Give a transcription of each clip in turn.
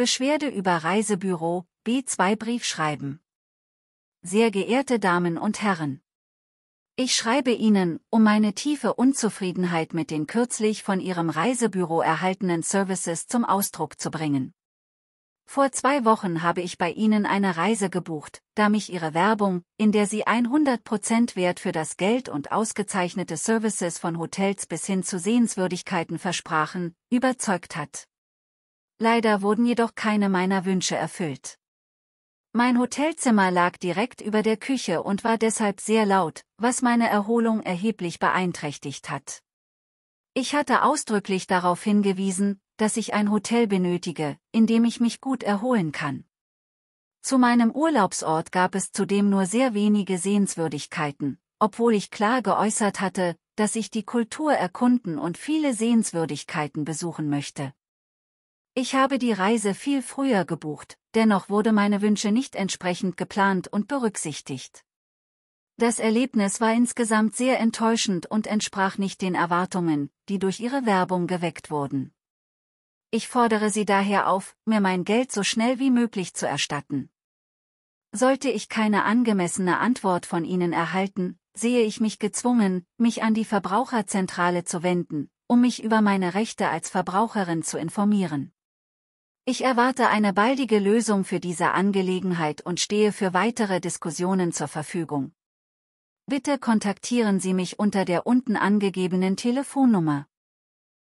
Beschwerde über Reisebüro, B2 Brief schreiben. Sehr geehrte Damen und Herren. Ich schreibe Ihnen, um meine tiefe Unzufriedenheit mit den kürzlich von Ihrem Reisebüro erhaltenen Services zum Ausdruck zu bringen. Vor zwei Wochen habe ich bei Ihnen eine Reise gebucht, da mich Ihre Werbung, in der Sie 100% Wert für das Geld und ausgezeichnete Services von Hotels bis hin zu Sehenswürdigkeiten versprachen, überzeugt hat. Leider wurden jedoch keine meiner Wünsche erfüllt. Mein Hotelzimmer lag direkt über der Küche und war deshalb sehr laut, was meine Erholung erheblich beeinträchtigt hat. Ich hatte ausdrücklich darauf hingewiesen, dass ich ein Hotel benötige, in dem ich mich gut erholen kann. Zu meinem Urlaubsort gab es zudem nur sehr wenige Sehenswürdigkeiten, obwohl ich klar geäußert hatte, dass ich die Kultur erkunden und viele Sehenswürdigkeiten besuchen möchte. Ich habe die Reise viel früher gebucht, dennoch wurde meine Wünsche nicht entsprechend geplant und berücksichtigt. Das Erlebnis war insgesamt sehr enttäuschend und entsprach nicht den Erwartungen, die durch ihre Werbung geweckt wurden. Ich fordere Sie daher auf, mir mein Geld so schnell wie möglich zu erstatten. Sollte ich keine angemessene Antwort von Ihnen erhalten, sehe ich mich gezwungen, mich an die Verbraucherzentrale zu wenden, um mich über meine Rechte als Verbraucherin zu informieren. Ich erwarte eine baldige Lösung für diese Angelegenheit und stehe für weitere Diskussionen zur Verfügung. Bitte kontaktieren Sie mich unter der unten angegebenen Telefonnummer.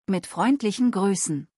Mit freundlichen Grüßen.